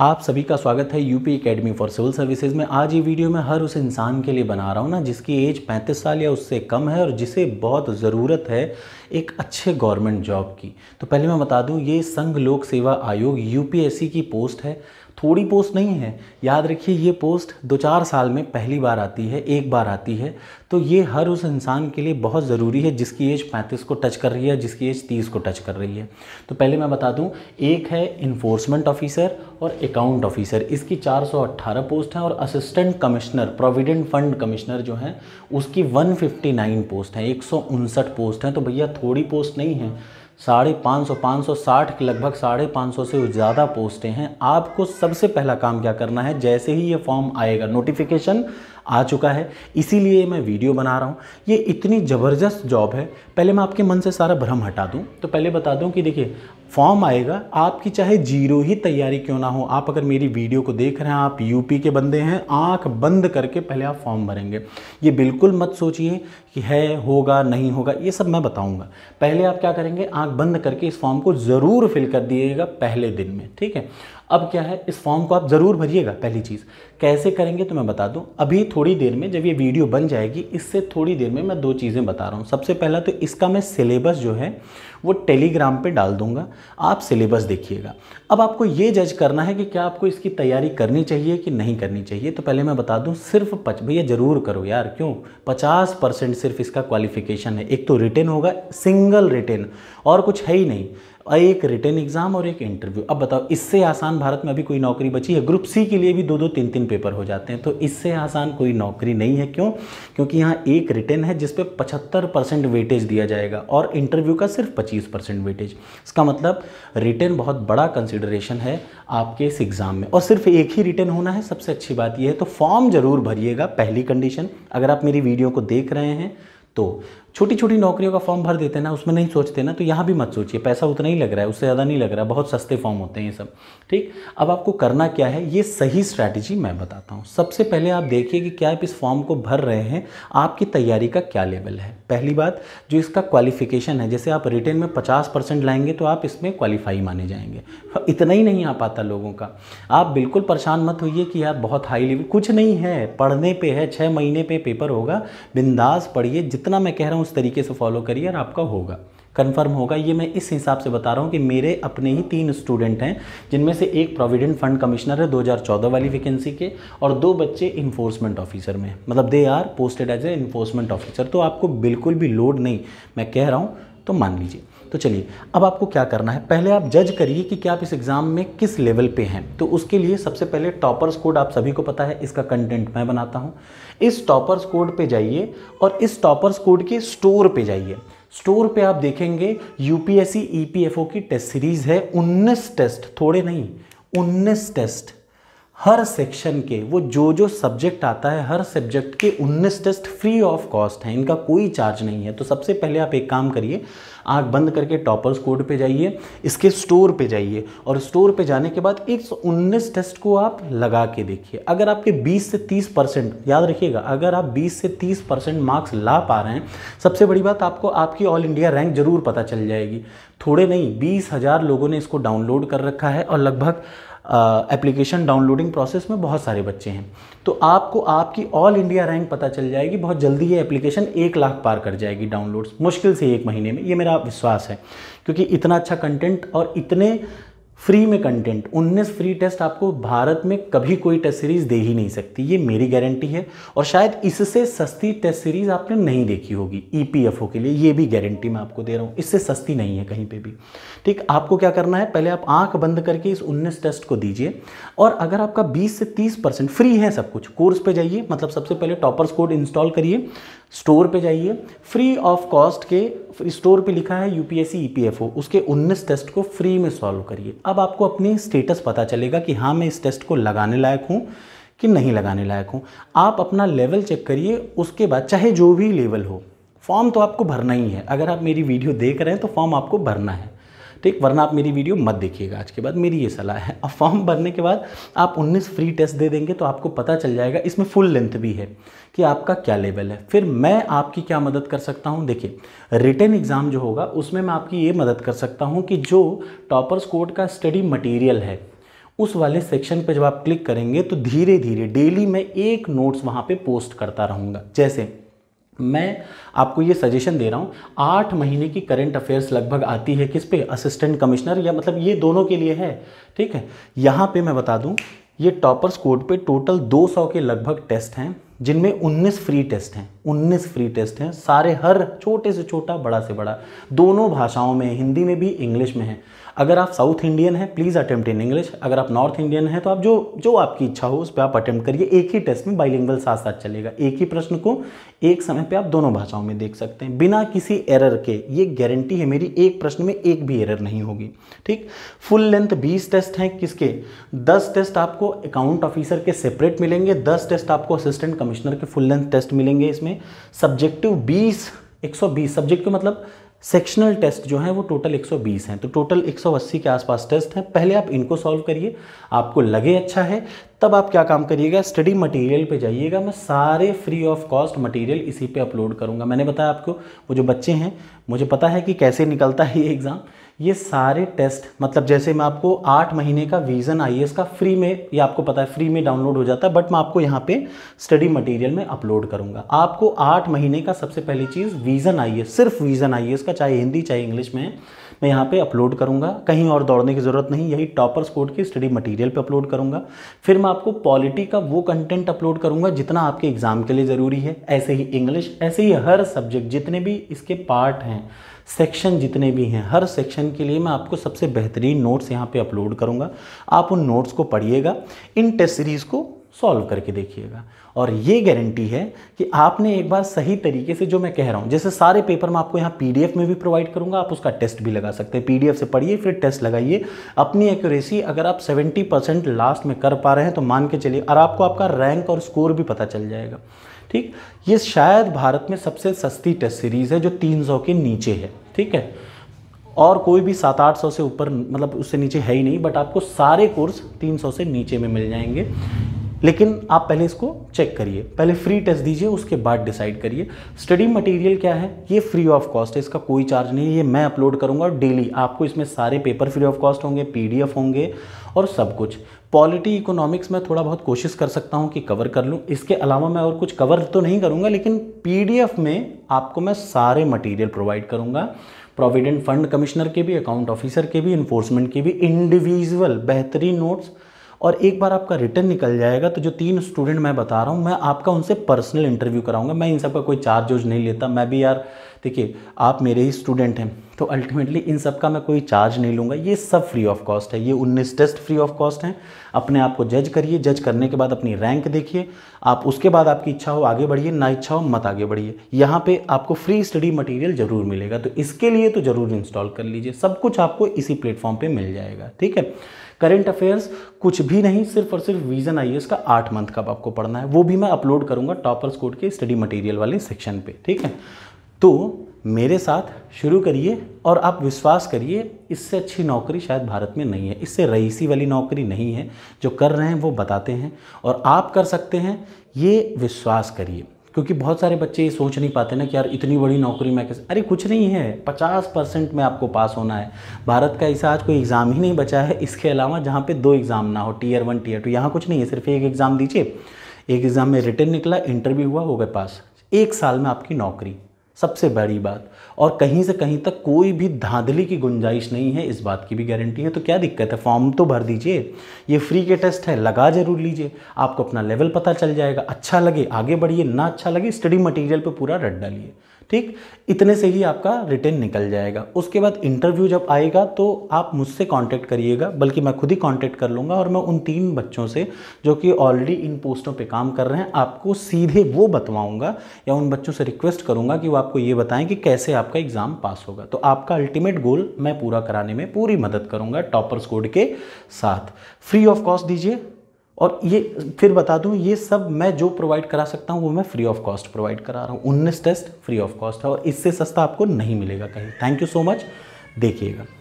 आप सभी का स्वागत है UP academy for civil services में आज ये वीडियो मैं हर उस इंसान के लिए बना रहा हूँ ना जिसकी एज 35 साल या उससे कम है और जिसे बहुत ज़रूरत है एक अच्छे गवर्नमेंट जॉब की तो पहले मैं बता दूँ ये संघ लोक सेवा आयोग यूपीएससी की पोस्ट है थोड़ी पोस्ट नहीं है याद रखिए ये पोस्ट दो चार साल में पहली बार आती है एक बार आती है तो ये हर उस इंसान के लिए बहुत ज़रूरी है जिसकी एज पैंतीस को टच कर रही है जिसकी एज तीस को टच कर रही है तो पहले मैं बता दूँ एक है इन्फोर्समेंट ऑफिसर और अकाउंट ऑफिसर इसकी 418 पोस्ट हैं और assistant commissioner provident fund commissioner जो हैं उसकी 159 पोस्ट हैं एक पोस्ट हैं तो भैया थोड़ी पोस्ट नहीं है साढ़े पाँच सौ पाँच सौ साठ के लगभग साढ़े पाँच सौ से ज़्यादा पोस्टें हैं आपको सबसे पहला काम क्या करना है जैसे ही ये फॉर्म आएगा नोटिफिकेशन आ चुका है इसीलिए मैं वीडियो बना रहा हूँ ये इतनी ज़बरदस्त जॉब है पहले मैं आपके मन से सारा भ्रम हटा दूँ तो पहले बता दूँ कि देखिए फॉर्म आएगा आपकी चाहे जीरो ही तैयारी क्यों ना हो आप अगर मेरी वीडियो को देख रहे हैं आप यूपी के बंदे हैं आंख बंद करके पहले आप फॉर्म भरेंगे ये बिल्कुल मत सोचिए कि है होगा नहीं होगा ये सब मैं बताऊंगा पहले आप क्या करेंगे आंख बंद करके इस फॉर्म को ज़रूर फिल कर दिएगा पहले दिन में ठीक है अब क्या है इस फॉर्म को आप ज़रूर भरिएगा पहली चीज़ कैसे करेंगे तो मैं बता दूँ अभी थोड़ी देर में जब ये वीडियो बन जाएगी इससे थोड़ी देर में मैं दो चीज़ें बता रहा हूँ सबसे पहला तो इसका मैं सिलेबस जो है वो टेलीग्राम पे डाल दूंगा आप सिलेबस देखिएगा अब आपको ये जज करना है कि क्या आपको इसकी तैयारी करनी चाहिए कि नहीं करनी चाहिए तो पहले मैं बता दूँ सिर्फ पच भैया ज़रूर करो यार क्यों पचास परसेंट सिर्फ इसका क्वालिफिकेशन है एक तो रिटर्न होगा सिंगल रिटर्न और कुछ है ही नहीं एक रिटर्न एग्जाम और एक इंटरव्यू अब बताओ इससे आसान भारत में अभी कोई नौकरी बची है ग्रुप सी के लिए भी दो दो तीन तीन पेपर हो जाते हैं तो इससे आसान कोई नौकरी नहीं है क्यों क्योंकि यहाँ एक रिटर्न है जिसपे पचहत्तर परसेंट वेटेज दिया जाएगा और इंटरव्यू का सिर्फ पच्चीस परसेंट वेटेज इसका मतलब रिटर्न बहुत बड़ा कंसिडरेशन है आपके इस एग्ज़ाम में और सिर्फ एक ही रिटर्न होना है सबसे अच्छी बात यह है तो फॉर्म ज़रूर भरिएगा पहली कंडीशन अगर आप मेरी वीडियो को देख रहे हैं तो छोटी छोटी नौकरियों का फॉर्म भर देते हैं ना उसमें नहीं सोचते ना तो यहाँ भी मत सोचिए पैसा उतना ही लग रहा है उससे ज़्यादा नहीं लग रहा है बहुत सस्ते फॉर्म होते हैं ये सब ठीक अब आपको करना क्या है ये सही स्ट्रैटेजी मैं बताता हूँ सबसे पहले आप देखिए कि क्या आप इस फॉर्म को भर रहे हैं आपकी तैयारी का क्या लेवल है पहली बात जो इसका क्वालिफिकेशन है जैसे आप रिटर्न में पचास परसेंट लाएंगे तो आप इसमें क्वालिफाई माने जाएंगे हाँ, इतना ही नहीं आ पाता लोगों का आप बिल्कुल परेशान मत होइए कि यार बहुत हाई लेवल कुछ नहीं है पढ़ने पर है छः महीने पर पेपर होगा बिंदास पढ़िए जितना मैं कह रहा हूँ उस तरीके से फॉलो करिए और आपका होगा कन्फर्म होगा ये मैं इस हिसाब से बता रहा हूँ कि मेरे अपने ही तीन स्टूडेंट हैं जिनमें से एक प्रोविडेंट फंड कमिश्नर है 2014 वाली वैकेंसी के और दो बच्चे इन्फोर्समेंट ऑफिसर में मतलब they are posted as a enforcement officer तो आपको बिल्कुल भी लोड नहीं मैं कह रहा हूँ तो मान लीजिए तो चलिए अब आपको क्या करना है पहले आप जज करिए कि क्या आप इस एग्ज़ाम में किस लेवल पे हैं तो उसके लिए सबसे पहले टॉपर्स कोड आप सभी को पता है इसका कंटेंट मैं बनाता हूँ इस टॉपर्स कोड पे जाइए और इस टॉपर्स कोड के स्टोर पे जाइए स्टोर पे आप देखेंगे यूपीएससी ईपीएफओ e की टेस्ट सीरीज़ है उन्नीस टेस्ट थोड़े नहीं उन्नीस टेस्ट हर सेक्शन के वो जो जो सब्जेक्ट आता है हर सब्जेक्ट के 19 टेस्ट फ्री ऑफ कॉस्ट हैं इनका कोई चार्ज नहीं है तो सबसे पहले आप एक काम करिए आँख बंद करके टॉपर्स कोड पे जाइए इसके स्टोर पे जाइए और स्टोर पे जाने के बाद एक सौ उन्नीस टेस्ट को आप लगा के देखिए अगर आपके 20 से 30 परसेंट याद रखिएगा अगर आप 20 से 30 परसेंट मार्क्स ला पा रहे हैं सबसे बड़ी बात आपको आपकी ऑल इंडिया रैंक ज़रूर पता चल जाएगी थोड़े नहीं बीस हज़ार लोगों ने इसको डाउनलोड कर रखा है और लगभग एप्लीकेशन डाउनलोडिंग प्रोसेस में बहुत सारे बच्चे हैं तो आपको आपकी ऑल इंडिया रैंक पता चल जाएगी बहुत जल्दी ये एप्लीकेशन एक लाख पार कर जाएगी डाउनलोड्स मुश्किल से एक महीने में ये मेरा विश्वास है क्योंकि इतना अच्छा कंटेंट और इतने फ्री में कंटेंट 19 फ्री टेस्ट आपको भारत में कभी कोई टेस्ट सीरीज दे ही नहीं सकती ये मेरी गारंटी है और शायद इससे सस्ती टेस्ट सीरीज आपने नहीं देखी होगी ईपीएफओ e के लिए ये भी गारंटी मैं आपको दे रहा हूँ इससे सस्ती नहीं है कहीं पे भी ठीक आपको क्या करना है पहले आप आंख बंद करके इस उन्नीस टेस्ट को दीजिए और अगर आपका बीस से तीस परसेंट फ्री है सब कुछ कोर्स पर जाइए मतलब सबसे पहले टॉपर्स कोड इंस्टॉल करिए स्टोर पे जाइए फ्री ऑफ कॉस्ट के स्टोर पे लिखा है यूपीएससी ईपीएफओ e उसके 19 टेस्ट को फ्री में सॉल्व करिए अब अब आपको अपनी स्टेटस पता चलेगा कि हाँ मैं इस टेस्ट को लगाने लायक हूँ कि नहीं लगाने लायक हूँ आप अपना लेवल चेक करिए उसके बाद चाहे जो भी लेवल हो फॉर्म तो आपको भरना ही है अगर आप मेरी वीडियो देख रहे हैं तो फॉर्म आपको भरना है ठीक वरना आप मेरी वीडियो मत देखिएगा आज के बाद मेरी ये सलाह है अब फॉर्म भरने के बाद आप 19 फ्री टेस्ट दे देंगे तो आपको पता चल जाएगा इसमें फुल लेंथ भी है कि आपका क्या लेवल है फिर मैं आपकी क्या मदद कर सकता हूँ देखिए रिटर्न एग्ज़ाम जो होगा उसमें मैं आपकी ये मदद कर सकता हूँ कि जो टॉपर्स कोर्ट का स्टडी मटीरियल है उस वाले सेक्शन पर जब आप क्लिक करेंगे तो धीरे धीरे डेली मैं एक नोट्स वहाँ पर पोस्ट करता रहूँगा जैसे मैं आपको ये सजेशन दे रहा हूँ आठ महीने की करंट अफेयर्स लगभग आती है किस पे असिस्टेंट कमिश्नर या मतलब ये दोनों के लिए है ठीक है यहाँ पे मैं बता दूँ ये टॉपर्स कोड पे टोटल 200 के लगभग टेस्ट हैं जिनमें 19 फ्री टेस्ट हैं 19 फ्री टेस्ट हैं सारे हर छोटे से छोटा बड़ा से बड़ा दोनों भाषाओं में हिंदी में भी इंग्लिश में है अगर आप साउथ इंडियन हैं प्लीज़ अटेम्प्ट इन इंग्लिश अगर आप नॉर्थ इंडियन हैं तो आप जो जो आपकी इच्छा हो उस पर आप अटेम्प्ट करिए एक ही टेस्ट में बाइलिंगल साथ साथ चलेगा एक ही प्रश्न को एक समय पे आप दोनों भाषाओं में देख सकते हैं बिना किसी एरर के ये गारंटी है मेरी एक प्रश्न में एक भी एरर नहीं होगी ठीक फुल लेंथ बीस टेस्ट हैं किसके दस टेस्ट आपको अकाउंट ऑफिसर के सेपरेट मिलेंगे दस टेस्ट आपको असिस्टेंट कमिश्नर के फुल लेंथ टेस्ट मिलेंगे इसमें सब्जेक्टिव बीस बीस सब्जेक्ट के मतलब सेक्शनल टेस्ट जो है वो टोटल 120 हैं तो टोटल 180 के आसपास टेस्ट हैं पहले आप इनको सॉल्व करिए आपको लगे अच्छा है तब आप क्या काम करिएगा स्टडी मटेरियल पे जाइएगा मैं सारे फ्री ऑफ कॉस्ट मटेरियल इसी पे अपलोड करूँगा मैंने बताया आपको वो जो बच्चे हैं मुझे पता है कि कैसे निकलता है ये एग्ज़ाम ये सारे टेस्ट मतलब जैसे मैं आपको आठ महीने का विजन आई का फ्री में ये आपको पता है फ्री में डाउनलोड हो जाता है बट मैं आपको यहाँ पे स्टडी मटेरियल में अपलोड करूँगा आपको आठ महीने का सबसे पहली चीज़ विजन आई सिर्फ विजन आई का चाहे हिंदी चाहे इंग्लिश में मैं यहाँ पे अपलोड करूँगा कहीं और दौड़ने की ज़रूरत नहीं यही टॉपर स्कोर्ट की स्टडी मटेरियल पे अपलोड करूँगा फिर मैं आपको पॉलिटी का वो कंटेंट अपलोड करूँगा जितना आपके एग्ज़ाम के लिए ज़रूरी है ऐसे ही इंग्लिश ऐसे ही हर सब्जेक्ट जितने भी इसके पार्ट हैं सेक्शन जितने भी हैं हर सेक्शन के लिए मैं आपको सबसे बेहतरीन नोट्स यहाँ पे अपलोड करूँगा आप उन नोट्स को पढ़िएगा इन टेस्ट सीरीज़ को सॉल्व करके देखिएगा और ये गारंटी है कि आपने एक बार सही तरीके से जो मैं कह रहा हूँ जैसे सारे पेपर मैं आपको यहाँ पीडीएफ में भी प्रोवाइड करूँगा आप उसका टेस्ट भी लगा सकते हैं पीडीएफ से पढ़िए फिर टेस्ट लगाइए अपनी एक्यूरेसी अगर आप 70 परसेंट लास्ट में कर पा रहे हैं तो मान के चलिए और आपको आपका रैंक और स्कोर भी पता चल जाएगा ठीक ये शायद भारत में सबसे सस्ती टेस्ट सीरीज़ है जो तीन के नीचे है ठीक है और कोई भी सात आठ सौ से ऊपर मतलब उससे नीचे है ही नहीं बट आपको सारे कोर्स तीन सौ से नीचे में मिल जाएंगे लेकिन आप पहले इसको चेक करिए पहले फ्री टेस्ट दीजिए उसके बाद डिसाइड करिए स्टडी मटेरियल क्या है ये फ्री ऑफ कॉस्ट है इसका कोई चार्ज नहीं है ये मैं अपलोड करूँगा डेली आपको इसमें सारे पेपर फ्री ऑफ कॉस्ट होंगे पीडीएफ होंगे और सब कुछ पॉलिटी इकोनॉमिक्स में थोड़ा बहुत कोशिश कर सकता हूँ कि कवर कर लूँ इसके अलावा मैं और कुछ कवर तो नहीं करूँगा लेकिन पी में आपको मैं सारे मटीरियल प्रोवाइड करूँगा प्रोविडेंट फंड कमिश्नर के भी अकाउंट ऑफिसर के भी इन्फोर्समेंट के भी इंडिविजुअल बेहतरीन नोट्स और एक बार आपका रिटर्न निकल जाएगा तो जो तीन स्टूडेंट मैं बता रहा हूँ मैं आपका उनसे पर्सनल इंटरव्यू कराऊंगा मैं इन सब का कोई चार्ज उर्ज नहीं लेता मैं भी यार देखिए आप मेरे ही स्टूडेंट हैं तो अल्टीमेटली इन सब का मैं कोई चार्ज नहीं लूँगा ये सब फ्री ऑफ कॉस्ट है ये 19 टेस्ट फ्री ऑफ कॉस्ट हैं अपने आप को जज करिए जज करने के बाद अपनी रैंक देखिए आप उसके बाद आपकी इच्छा हो आगे बढ़िए ना इच्छा हो मत आगे बढ़िए यहाँ पे आपको फ्री स्टडी मटेरियल ज़रूर मिलेगा तो इसके लिए तो ज़रूर इंस्टॉल कर लीजिए सब कुछ आपको इसी प्लेटफॉर्म पर मिल जाएगा ठीक है करेंट अफेयर्स कुछ भी नहीं सिर्फ और सिर्फ विजन आई का आठ मंथ का आपको पढ़ना है वो भी मैं अपलोड करूँगा टॉपर्स कोड के स्टडी मटेरियल वाले सेक्शन पे ठीक है तो मेरे साथ शुरू करिए और आप विश्वास करिए इससे अच्छी नौकरी शायद भारत में नहीं है इससे रईसी वाली नौकरी नहीं है जो कर रहे हैं वो बताते हैं और आप कर सकते हैं ये विश्वास करिए क्योंकि बहुत सारे बच्चे ये सोच नहीं पाते ना कि यार इतनी बड़ी नौकरी मैं कैसे अरे कुछ नहीं है पचास परसेंट में आपको पास होना है भारत का ऐसा आज कोई एग्ज़ाम ही नहीं बचा है इसके अलावा जहाँ पे दो एग्ज़ाम ना हो टीयर वन टीयर टू यहाँ कुछ नहीं है सिर्फ एक एग्ज़ाम दीजिए एक एग्ज़ाम में रिटर्न निकला इंटरव्यू हुआ हो गए पास एक साल में आपकी नौकरी सबसे बड़ी बात और कहीं से कहीं तक कोई भी धांधली की गुंजाइश नहीं है इस बात की भी गारंटी है तो क्या दिक्कत है फॉर्म तो भर दीजिए ये फ्री के टेस्ट है लगा जरूर लीजिए आपको अपना लेवल पता चल जाएगा अच्छा लगे आगे बढ़िए ना अच्छा लगे स्टडी मटेरियल पे पूरा रट डालिए ठीक इतने से ही आपका रिटर्न निकल जाएगा उसके बाद इंटरव्यू जब आएगा तो आप मुझसे कांटेक्ट करिएगा बल्कि मैं खुद ही कांटेक्ट कर लूँगा और मैं उन तीन बच्चों से जो कि ऑलरेडी इन पोस्टों पे काम कर रहे हैं आपको सीधे वो बतवाऊँगा या उन बच्चों से रिक्वेस्ट करूँगा कि वो आप आपको ये बताएं कि कैसे आपका एग्ज़ाम पास होगा तो आपका अल्टीमेट गोल मैं पूरा कराने में पूरी मदद करूंगा टॉपर्स कोड के साथ फ्री ऑफ कॉस्ट दीजिए और ये फिर बता दूं ये सब मैं जो प्रोवाइड करा सकता हूं वो मैं फ्री ऑफ कॉस्ट प्रोवाइड करा रहा हूँ उन्नीस टेस्ट फ्री ऑफ कॉस्ट है और इससे सस्ता आपको नहीं मिलेगा कहीं थैंक यू सो मच देखिएगा